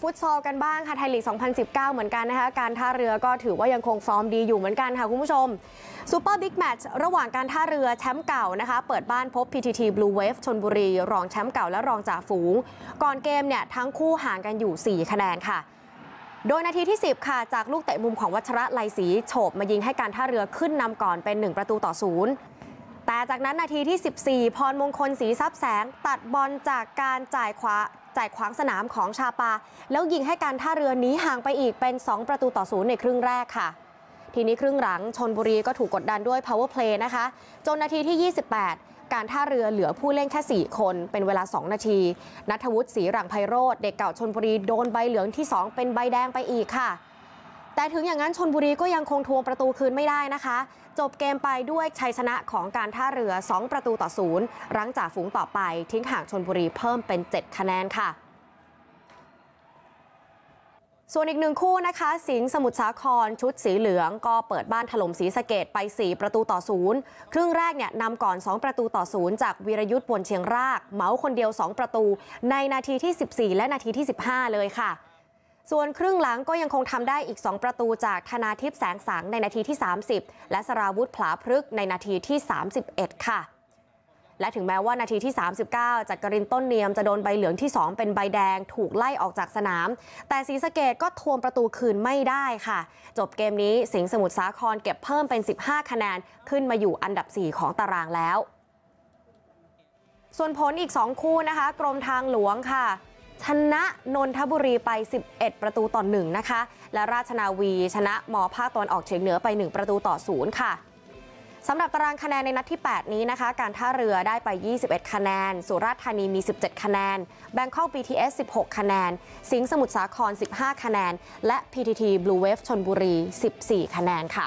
ฟุตซอลกันบ้างค่ะไทยลีก 2019 เหมือนกันนะคะการท่าเรือก็ถือว่ายังคงฟอร์มดีอยู่เหมือนกันค่ะ คุณผู้ชมซูเปอร์บิ๊กแมตช์ระหว่างการท่าเรือแชมป์เก่านะคะ เปิดบ้านพบ PTT Blue Wave ชนบุรี รองแชมป์เก่าและรองจ่าฝูง ก่อนเกมเนี่ยทั้งคู่ห่างกันอยู่ 4 คะแนนค่ะ โดยนาทีที่ 10 ค่ะ จากลูกเตะมุมของวัชระไลศรีโฉบมายิงให้การท่าเรือขึ้นนำก่อนเป็น 1 ประตูต่อศูนย์แต่จากนั้นนาทีที่ 14 พรมงคลศรีทรัพย์แสงตัดบอลจากการจ่ายขวาจ่ายขวางสนามของชาปา แล้วยิงให้การท่าเรือนี้ห่างไปอีกเป็น 2 ประตูต่อศูนย์ในครึ่งแรกค่ะ ทีนี้ครึ่งหลังชนบุรีก็ถูกกดดันด้วย power play นะคะ จนนาทีที่ 28 การท่าเรือเหลือผู้เล่นแค่ 4 คนเป็นเวลา 2 นาทีนัทวุฒิศรีรังไพโรธเด็กเก่าชนบุรีโดนใบเหลืองที่ 2 เป็นใบแดงไปอีกค่ะแต่ถึงอย่างนั้นชนบุรีก็ยังคงทวงประตูคืนไม่ได้นะคะ จบเกมไปด้วยชัยชนะของการท่าเรือ 2 ประตูต่อศูนย์รั้งจากฝูงต่อไปทิ้งห่างชนบุรีเพิ่มเป็น 7 คะแนนค่ะ ส่วนอีกหนึ่งคู่นะคะ สิงห์สมุทรสาคร ชุดสีเหลืองก็เปิดบ้านถล่มศรีสะเกดไป 4 ประตูต่อศูนย์ครึ่งแรกเนี่ยนำก่อน 2 ประตูต่อศูนย์จากวีรยุทธ์บนเชียงรากเหมาคนเดียว 2 ประตู ในนาทีที่ 14 และนาทีที่ 15 เลยค่ะส่วนครึ่งหลังก็ยังคงทำได้อีก 2 ประตูจากธนาทิพย์แสงสังในนาทีที่ 30 และสราวุธผลาพฤกษ์ในนาทีที่ 31 ค่ะ และถึงแม้ว่านาทีที่ 39จากกรินต้นเนียมจะโดนใบเหลืองที่ 2 เป็นใบแดงถูกไล่ออกจากสนาม แต่ศรีสะเกดก็ทวงประตูคืนไม่ได้ค่ะ จบเกมนี้สิงห์สมุทรสาครเก็บเพิ่มเป็น 15 คะแนนขึ้นมาอยู่อันดับ 4 ของตารางแล้ว ส่วนผลอีก 2 คู่นะคะ กรมทางหลวงค่ะชนะนนทบุรีไป 11 ประตูต่อ1นะคะและราชนาวี ชนะมอภาคตะวันออกเฉียงเหนือไป 1 ประตูต่อ0ค่ะสำหรับตารางคะแนนในนัดที่ 8 นี้นะคะ การท่าเรือได้ไป 21 คะแนน สุราษฎร์ธานีมี 17 คะแนน แบงคอก BTS 16 คะแนน สิงห์สมุทรสาคร 15 คะแนน และ PTT Blue Wave ชนบุรี 14 คะแนนค่ะ